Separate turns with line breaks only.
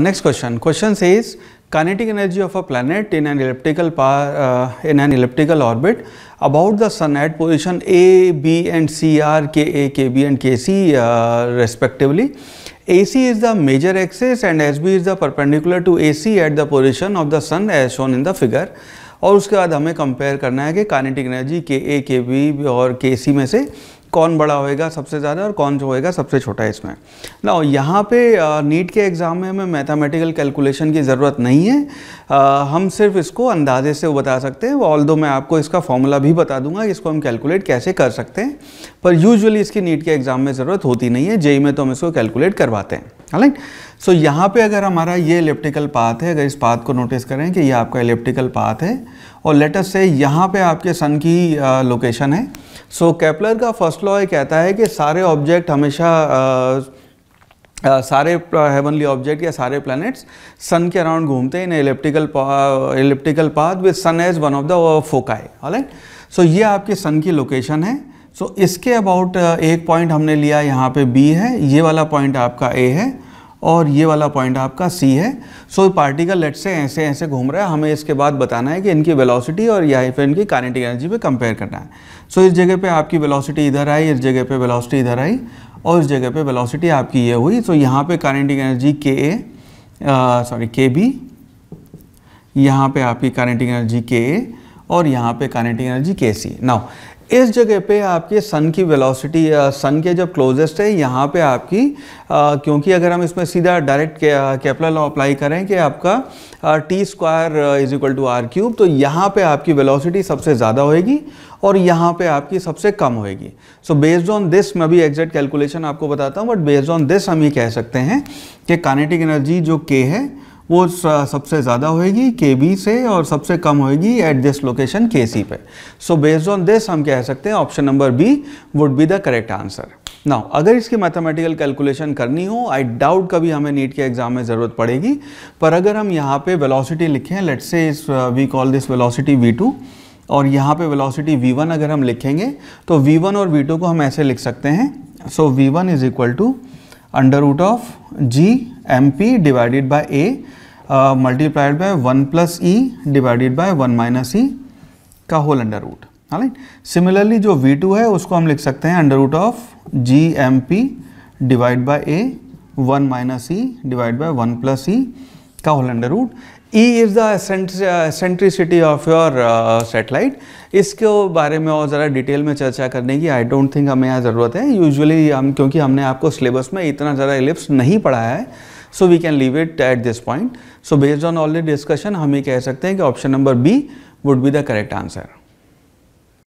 Next question question is kinetic energy of a planet in an elliptical par in an elliptical orbit about the sun at position A B and C are K A K B and K C respectively A C is the major axis and S B is the perpendicular to A C at the position of the sun as shown in the figure और उसके बाद हमें compare करना है कि kinetic energy के A K B और के सी में से कौन बड़ा होएगा सबसे ज़्यादा और कौन जो होएगा सबसे छोटा इसमें ना यहाँ पे नीट के एग्ज़ाम में हमें मैथमेटिकल कैलकुलेशन की ज़रूरत नहीं है आ, हम सिर्फ इसको अंदाजे से बता सकते हैं ऑल दो मैं आपको इसका फॉर्मूला भी बता दूंगा इसको हम कैलकुलेट कैसे कर सकते हैं पर यूजुअली इसकी नीट के एग्ज़ाम में ज़रूरत होती नहीं है जेई में तो हम इसको कैलकुलेट करवाते हैं राइट सो so, यहाँ पर अगर हमारा ये इलेप्टिकल पाथ है अगर इस पाथ को नोटिस करें कि ये आपका इलेप्टिकल पाथ है और लेटस से यहाँ पर आपके सन की लोकेशन है सो so, कैपलर का फर्स्ट लॉ ये कहता है कि सारे ऑब्जेक्ट हमेशा आ, आ, सारे हेवनली ऑब्जेक्ट या सारे प्लैनेट्स सन के अराउंड घूमते हैं in elliptical elliptical path with sun as one of the foci so ये आपके सन की लोकेशन है सो so, इसके अबाउट एक पॉइंट हमने लिया यहाँ पे बी है ये वाला पॉइंट आपका ए है और ये वाला पॉइंट आपका सी है सो पार्टिकल लेट से ऐसे ऐसे घूम रहा है हमें इसके बाद बताना है कि इनकी वेलोसिटी और या फिर इनकी कारेंटिक एनर्जी पे कंपेयर करना है सो so, इस जगह पे आपकी वेलोसिटी इधर आई इस जगह पे वेलोसिटी इधर आई और इस जगह पे वेलोसिटी आपकी ये हुई सो so, यहाँ पे कारेंटिक एनर्जी के ए सॉरी के बी यहाँ पर आपकी कारेंटिक एनर्जी के ए और यहाँ पर कारेंटिक एनर्जी के सी नाउ इस जगह पे आपके सन की वेलोसिटी सन के जब क्लोजेस्ट है यहाँ पे आपकी आ, क्योंकि अगर हम इसमें सीधा डायरेक्ट कैपिटल लॉ अप्लाई करें कि आपका T square is equal to R cube तो यहाँ पे आपकी वेलोसिटी सबसे ज़्यादा होएगी और यहाँ पे आपकी सबसे कम होएगी सो बेस्ड ऑन दिस मैं भी एग्जैक्ट कैलकुलेशन आपको बताता हूँ बट बेस्ड ऑन दिस हम ये कह सकते हैं कि कानेटिक एनर्जी जो के है वो सबसे ज़्यादा होएगी के बी से और सबसे कम होएगी एट दिस लोकेशन के सी पे सो बेस्ड ऑन दिस हम कह सकते हैं option number B would be the correct answer now अगर इसकी मैथमेटिकल कैलकुलेशन करनी हो आई डाउट कभी हमें नीट के एग्जाम में ज़रूरत पड़ेगी पर अगर हम यहाँ पे वेलोसिटी लिखें लेट्स से इस we call this velocity V two और यहाँ पे वेलोसिटी वी वन अगर हम लिखेंगे तो वी वन और वी टू को हम ऐसे लिख सकते हैं so V one is equal to under root of G M P divided by A multiplied by one plus E divided by one minus E का whole under root right similarly जो V two है उसको हम लिख सकते हैं under root of G M P divide by A one minus E divide by one plus E का whole under root E is the centricity of your satellite इसके बारे में और ज़रा डिटेल में चर्चा करने की आई डोंट थिंक हमें यहाँ ज़रूरत है यूजअली हम क्योंकि हमने आपको सिलेबस में इतना ज़्यादा एलिप्स नहीं पढ़ाया है So we can leave it at this point. So based on all the discussion, हम ये कह सकते option number B would be the correct answer.